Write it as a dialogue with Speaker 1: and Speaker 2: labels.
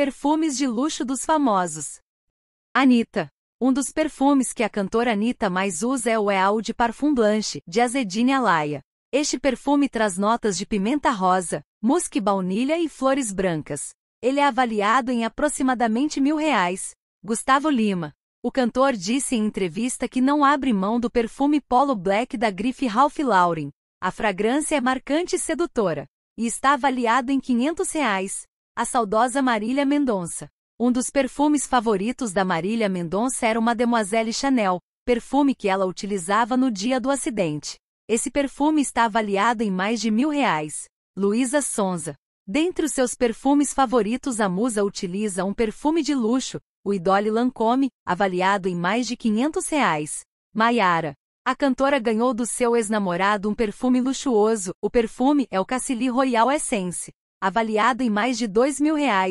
Speaker 1: Perfumes de luxo dos famosos. Anitta. Um dos perfumes que a cantora Anitta mais usa é o Eau de Parfum Blanche, de Azedine Alaia. Este perfume traz notas de pimenta rosa, musque baunilha e flores brancas. Ele é avaliado em aproximadamente mil reais. Gustavo Lima. O cantor disse em entrevista que não abre mão do perfume Polo Black da grife Ralph Lauren. A fragrância é marcante e sedutora. E está avaliado em 500 reais a saudosa Marília Mendonça. Um dos perfumes favoritos da Marília Mendonça era o Mademoiselle Chanel, perfume que ela utilizava no dia do acidente. Esse perfume está avaliado em mais de mil reais. Luísa Sonza. Dentre os seus perfumes favoritos, a musa utiliza um perfume de luxo, o Idole Lancôme, avaliado em mais de 500 reais. Maiara. A cantora ganhou do seu ex-namorado um perfume luxuoso, o perfume é o Cassili Royal Essence avaliado em mais de R$ 2